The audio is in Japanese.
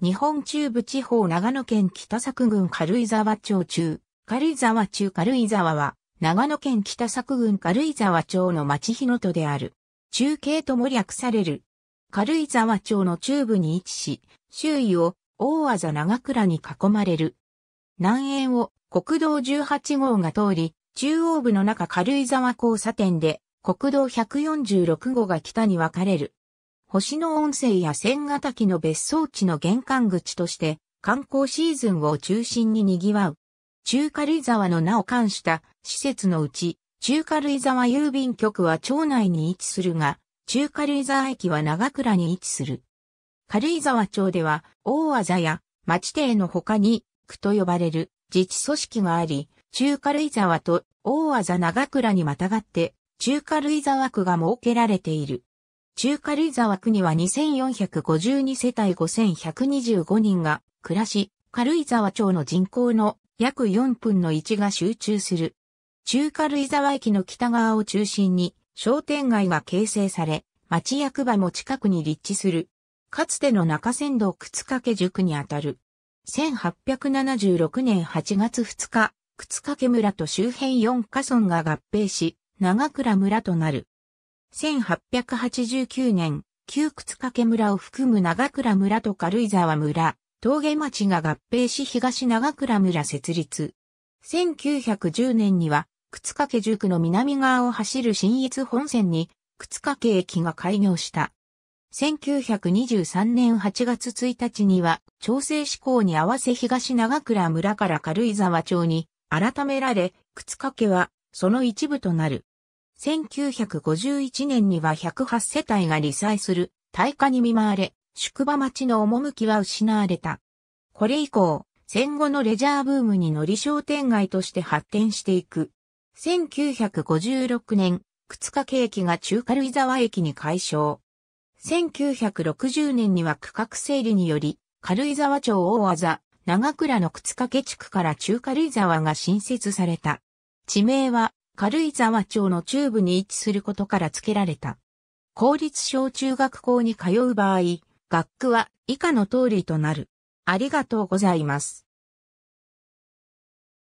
日本中部地方長野県北作郡軽井沢町中、軽井沢中軽井沢は、長野県北作郡軽井沢町の町日の戸である。中継とも略される。軽井沢町の中部に位置し、周囲を大字長倉に囲まれる。南縁を国道18号が通り、中央部の中軽井沢交差点で、国道146号が北に分かれる。星野温泉や千ヶ滝の別荘地の玄関口として観光シーズンを中心に賑わう。中軽井沢の名を冠した施設のうち、中軽井沢郵便局は町内に位置するが、中軽井沢駅は長倉に位置する。軽井沢町では、大技や町邸の他に、区と呼ばれる自治組織があり、中軽井沢と大技長倉にまたがって、中軽井沢区が設けられている。中軽井沢区には2452世帯5125人が暮らし、軽井沢町の人口の約4分の1が集中する。中軽井沢駅の北側を中心に商店街が形成され、町役場も近くに立地する。かつての中仙道靴掛塾にあたる。1876年8月2日、靴掛村と周辺4カ村が合併し、長倉村となる。1889年、旧屈掛村を含む長倉村と軽井沢村、峠町が合併し東長倉村設立。1910年には、靴掛塾の南側を走る新越本線に、靴掛駅が開業した。1923年8月1日には、調整志向に合わせ東長倉村から軽井沢町に改められ、靴掛はその一部となる。1951年には108世帯が理災する大火に見舞われ、宿場町の趣は失われた。これ以降、戦後のレジャーブームに乗り商店街として発展していく。1956年、靴掛駅が中軽井沢駅に改称。1960年には区画整理により、軽井沢町大技、長倉の靴掛地区から中軽井沢が新設された。地名は軽井沢町の中部に位置することから付けられた。公立小中学校に通う場合、学区は以下の通りとなる。ありがとうございます。